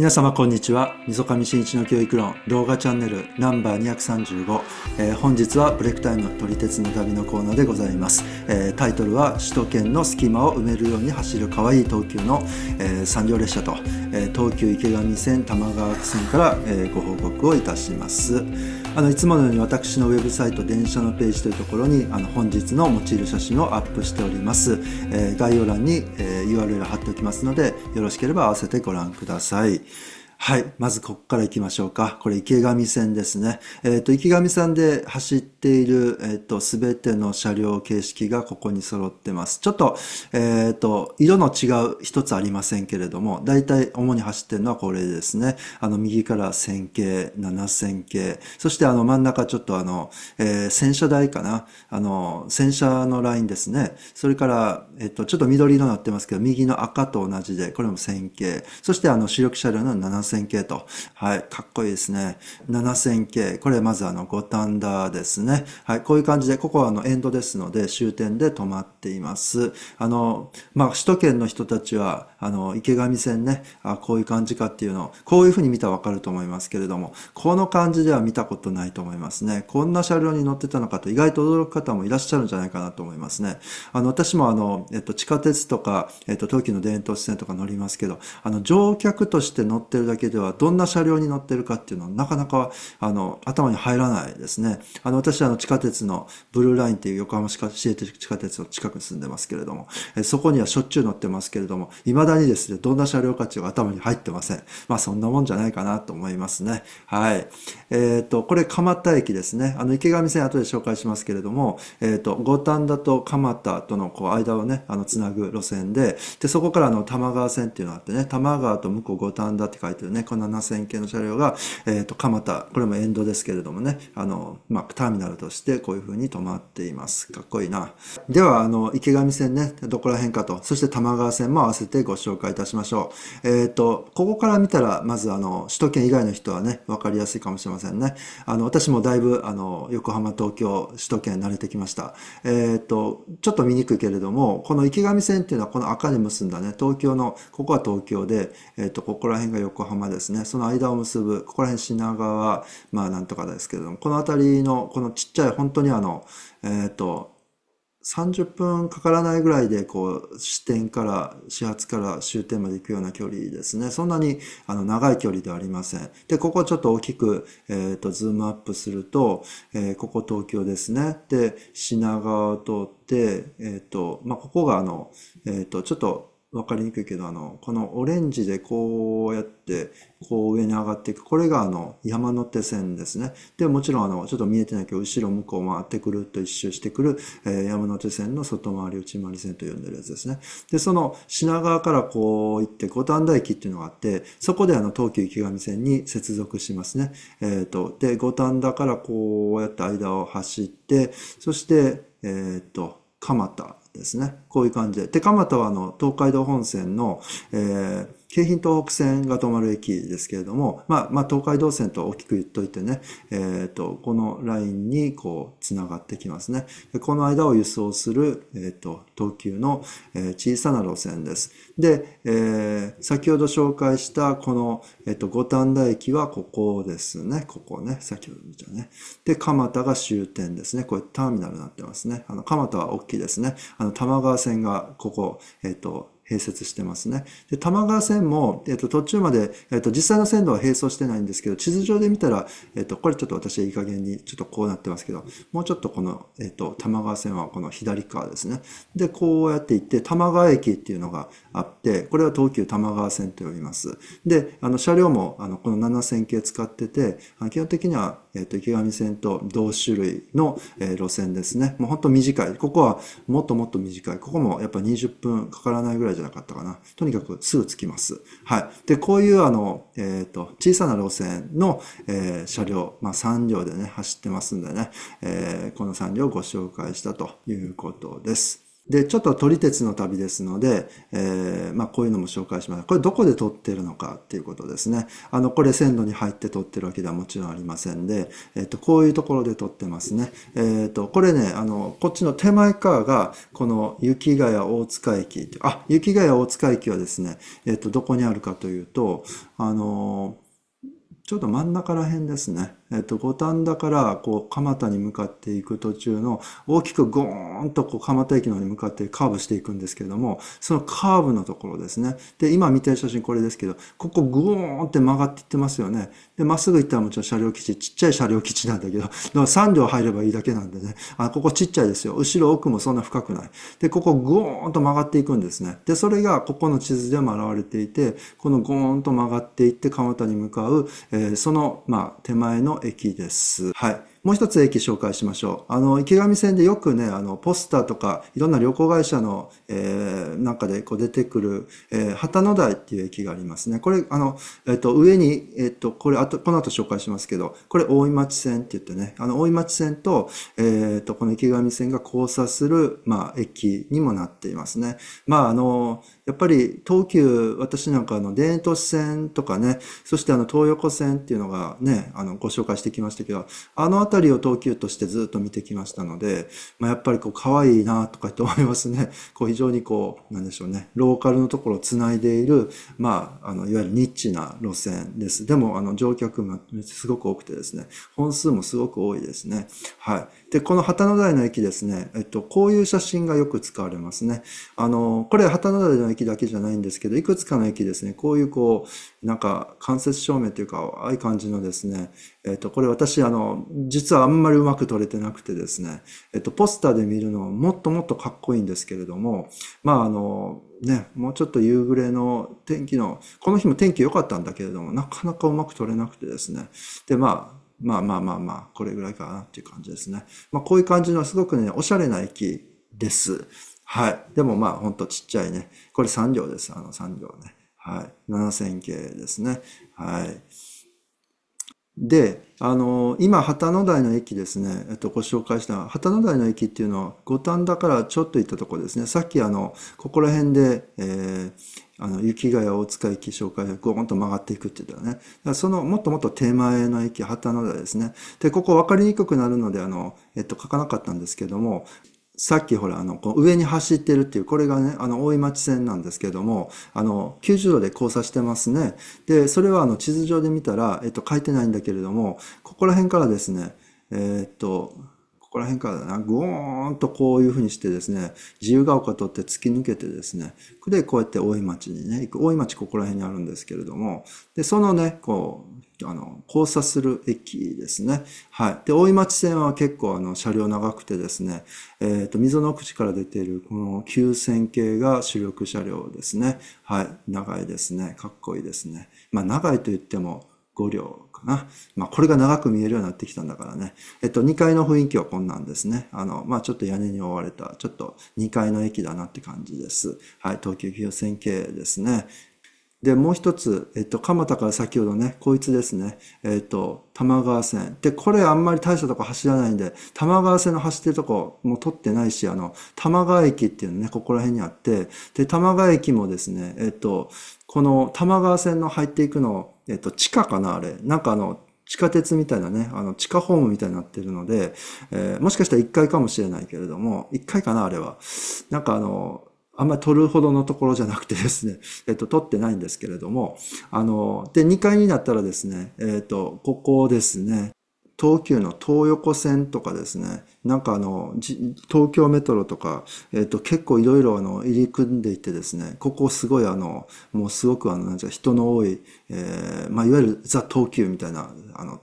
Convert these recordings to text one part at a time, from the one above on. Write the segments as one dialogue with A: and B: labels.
A: 皆様こんにちは溝上真一の教育論動画チャンネルナンバー235、えー、本日はブレイクタイム撮り鉄の旅のコーナーでございます、えー、タイトルは首都圏の隙間を埋めるように走る可愛い東急の、えー、産業列車と、え東急池上線玉川線から、えご報告をいたしますあのいつものように私のウェブサイト電車のページというところにあの本日の用いる写真をアップしております、えー、概要欄に、えー、URL 貼っておきますのでよろしければ合わせてご覧くださいはい。まずここから行きましょうか。これ池上線ですね。えっ、ー、と、池上さんで走っている、えっ、ー、と、すべての車両形式がここに揃ってます。ちょっと、えっ、ー、と、色の違う一つありませんけれども、大体主に走ってるのはこれですね。あの、右から線形、7000系。そしてあの、真ん中ちょっとあの、えー、戦車台かな。あの、戦車のラインですね。それから、えっ、と、ちょっと緑色になってますけど、右の赤と同じで、これも線形。そしてあの、主力車両の7000 7 0 0 0系と。はい、かっこいいですね。7000系。これまずあの五反田ですね。はい、こういう感じで、ここはあのエンドですので終点で止まっています。あの、まあ、首都圏の人たちは、あの、池上線ね、あこういう感じかっていうのを、こういうふうに見たらわかると思いますけれども、この感じでは見たことないと思いますね。こんな車両に乗ってたのかと意外と驚く方もいらっしゃるんじゃないかなと思いますね。あの、私もあの、えっと、地下鉄とか、えっと、東急の電通線とか乗りますけど、あの、乗客として乗ってるだけけではどんな車両に乗ってるかっていうのはなかなかあの頭に入らないですね。あの私あの地下鉄のブルーラインっていう横浜市営地下鉄の近くに住んでますけれども、えそこにはしょっちゅう乗ってますけれども、未だにですね、どんな車両かっていうのが頭に入ってません。まあそんなもんじゃないかなと思いますね。はい。えっ、ー、と、これ蒲田駅ですね。あの池上線後で紹介しますけれども、えっ、ー、と、五反田と蒲田とのこう間をね、あのつなぐ路線で、で、そこからあの玉川線っていうのがあってね、玉川と向こう五反田って書いてるね、この7000系の車両が、えっ、ー、と、蒲田、これも沿道ですけれどもね、あの、まあ、ターミナルとしてこういう風に止まっています。かっこいいな。では、あの、池上線ね、どこら辺かと、そして玉川線も合わせてご紹介いたしましょう。えっ、ー、と、ここから見たら、まず、あの、首都圏以外の人はね、わかりやすいかもしれませんね。あの、私もだいぶ、あの、横浜、東京、首都圏慣れてきました。えっ、ー、と、ちょっと見にくいけれども、この池上線っていうのはこの赤で結んだね、東京の、ここは東京で、えっ、ー、と、ここら辺が横浜間ですね、その間を結ぶ、ここら辺品川、まあなんとかですけれども、この辺りの、このちっちゃい、本当にあの、えっ、ー、と、30分かからないぐらいで、こう、支点から、始発から終点まで行くような距離ですね。そんなに、あの、長い距離ではありません。で、ここちょっと大きく、えっ、ー、と、ズームアップすると、えー、ここ東京ですね。で、品川を通って、えっ、ー、と、まあ、ここがあの、えっ、と、ちょっと、分かりにくいけどあのこのオレンジでこうやってこう上に上がっていくこれがあの山手線ですねでもちろんあのちょっと見えてないけど後ろ向こう回ってくるっと一周してくる、えー、山手線の外回り内回り線と呼んでるやつですねでその品川からこう行って五反田駅っていうのがあってそこであの東急池上線に接続しますねえっ、ー、とで五反田からこうやって間を走ってそしてえっ、ー、と蒲田ですね。こういう感じで。で、蒲田はあの、東海道本線の、えー京浜東北線が止まる駅ですけれども、まあ、まあ、東海道線と大きく言っといてね、えっ、ー、と、このラインにこう、つながってきますね。でこの間を輸送する、えっ、ー、と、東急の、え小さな路線です。で、えー、先ほど紹介したこの、えっ、と、五反田駅はここですね。ここね。先ほど見たね。で、蒲田が終点ですね。これターミナルになってますね。あの、蒲田は大きいですね。あの、玉川線がここ、えっ、と、併設してますね。で、多摩川線も、えっと、途中まで、えっと、実際の線路は並走してないんですけど、地図上で見たら、えっと、これちょっと私はいい加減に、ちょっとこうなってますけど、もうちょっとこの、えっと、多摩川線はこの左側ですね。で、こうやって行って、多摩川駅っていうのがあって、これは東急多摩川線と呼びます。で、あの、車両も、あの、この7000系使ってて、基本的には、えっと、池上線と同種類の、えー、路線ですね。もう本当短い。ここはもっともっと短い。ここもやっぱ20分かからないぐらいじゃなかったかな。とにかくすぐ着きます。はい。で、こういうあの、えっ、ー、と、小さな路線の、えー、車両、まあ3両でね、走ってますんでね、えー、この3両をご紹介したということです。で、ちょっと撮り鉄の旅ですので、えー、まあ、こういうのも紹介します。これどこで撮ってるのかっていうことですね。あの、これ線路に入って撮ってるわけではもちろんありませんで、えっ、ー、と、こういうところで撮ってますね。えっ、ー、と、これね、あの、こっちの手前側が、この雪ヶ谷大塚駅。あ、雪ヶ谷大塚駅はですね、えっ、と、どこにあるかというと、あのちょっと真ん中ら辺ですね。えっと、五反田から、こう、蒲田に向かっていく途中の、大きくゴーンと、こう、蒲田駅の方に向かってカーブしていくんですけれども、そのカーブのところですね。で、今見てる写真これですけど、ここ、グーンって曲がっていってますよね。で、まっすぐ行ったらもちろん車両基地、ちっちゃい車両基地なんだけど、だから3両入ればいいだけなんでね、あ、ここちっちゃいですよ。後ろ奥もそんな深くない。で、ここ、グーンと曲がっていくんですね。で、それが、ここの地図でも現れていて、このゴーンと曲がっていって、蒲田に向かう、えー、その、まあ、手前の駅です。はい。もう一つ駅紹介しましょう。あの、池上線でよくね、あの、ポスターとか、いろんな旅行会社の、えー、中でこう出てくる、えー、旗の台っていう駅がありますね。これ、あの、えっ、と、上に、えっ、と、これ、あと、この後紹介しますけど、これ、大井町線って言ってね、あの、大井町線と、えっ、と、この池上線が交差する、まあ、駅にもなっていますね。まあ、あの、やっぱり、東急、私なんか、あの、田園都市線とかね、そして、あの、東横線っていうのがね、あの、ご紹介してきましたけど、あの辺りを投球としてずっと見てきましたので、まあ、やっぱりこう可愛いなとかって思いますね。こう非常にこう、なんでしょうね、ローカルのところをつないでいる、まあ、あの、いわゆるニッチな路線です。でも、あの、乗客もすごく多くてですね、本数もすごく多いですね。はい。で、この旗の台の駅ですね、えっと、こういう写真がよく使われますね。あの、これ旗の台の駅だけじゃないんですけど、いくつかの駅ですね、こういうこう、なんか間接照明というか、ああいう感じのですね、えっ、と、これ私、あの、実はあんまりうまく撮れてなくてですね、えっ、と、ポスターで見るのはもっともっとかっこいいんですけれども、まあ、あの、ね、もうちょっと夕暮れの天気の、この日も天気良かったんだけれども、なかなかうまく撮れなくてですね、で、まあ、まあまあまあまあ、これぐらいかなっていう感じですね。まあ、こういう感じのすごくね、おしゃれな駅です。はい。でもまあ、ほんとちっちゃいね。これ3両です。あの3両ね。はい。7000系ですね。はい。で、あの、今、旗の台の駅ですね、えっと、ご紹介した旗の台の駅っていうのは、五反田からちょっと行ったところですね。さっき、あの、ここら辺で、えー、あの、雪ヶ谷大塚駅紹介でゴーンと曲がっていくって言ったらね。その、もっともっと手前の駅、旗の台ですね。で、ここ分かりにくくなるので、あの、えっと、書かなかったんですけども、さっきほら、あの、この上に走ってるっていう、これがね、あの、大井町線なんですけども、あの、90度で交差してますね。で、それはあの、地図上で見たら、えっと、書いてないんだけれども、ここら辺からですね、えー、っと、ここら辺からだな、ぐーんとこういうふうにしてですね、自由が丘取って突き抜けてですね、で、こうやって大井町にね、行く。大井町ここら辺にあるんですけれども、で、そのね、こう、あの、交差する駅ですね。はい。で、大井町線は結構あの、車両長くてですね、えっ、ー、と、溝の口から出ているこの9000系が主力車両ですね。はい。長いですね。かっこいいですね。まあ、長いと言っても5両かな。まあ、これが長く見えるようになってきたんだからね。えっと、2階の雰囲気はこんなんですね。あの、まあ、ちょっと屋根に覆われた、ちょっと2階の駅だなって感じです。はい。東急0線系ですね。で、もう一つ、えっと、蒲田から先ほどね、こいつですね、えっと、玉川線。で、これあんまり大したとこ走らないんで、玉川線の走ってるとこも取ってないし、あの、玉川駅っていうのね、ここら辺にあって、で、玉川駅もですね、えっと、この玉川線の入っていくの、えっと、地下かな、あれ。なんかあの、地下鉄みたいなね、あの、地下ホームみたいになってるので、えー、もしかしたら1階かもしれないけれども、1階かな、あれは。なんかあの、あんまり取るほどのところじゃなくてですね、えっと、取ってないんですけれども、あの、で、2階になったらですね、えっと、ここですね、東急の東横線とかですね、なんかあの、東京メトロとか、えっ、と、結構いろいろあの、入り組んでいてですね、ここすごいあの、もうすごくあの、なんじゃ人の多い、えー、まあ、いわゆるザ・東急みたいな、あの、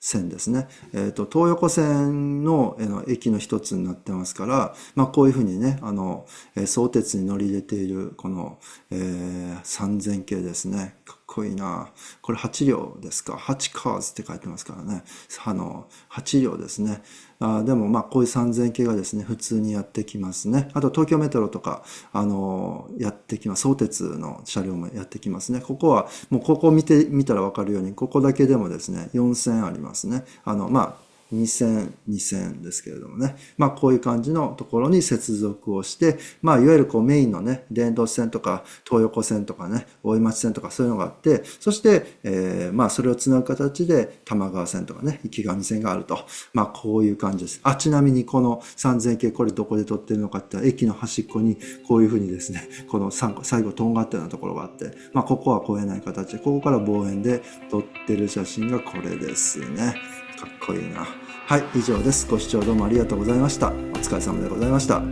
A: 線ですね。えっ、ー、と、東横線の,、えの駅の一つになってますから、まあ、こういうふうにね、あの、えー、相鉄に乗り入れている、この、えー、3000系ですね。かっこいいな。これ8両ですか。8カーズって書いてますからね。あの、8両ですね。あでもまあこういう3000系がですね、普通にやってきますね。あと東京メトロとか、あのー、やってきます。相鉄の車両もやってきますね。ここは、もうここを見てみたらわかるように、ここだけでもですね、4000ありますね。あの、まあ2000、2000ですけれどもね。まあこういう感じのところに接続をして、まあいわゆるこうメインのね、電動線とか東横線とかね、大井町線とかそういうのがあって、そして、えー、まあそれをつなぐ形で玉川線とかね、池上線があると。まあこういう感じです。あ、ちなみにこの3000系これどこで撮ってるのかって駅の端っこにこういうふうにですね、この最後とんがったようなところがあって、まあここは越えない形で、ここから望遠で撮ってる写真がこれですね。かっこいいな。はい、以上です。ご視聴どうもありがとうございました。お疲れ様でございました。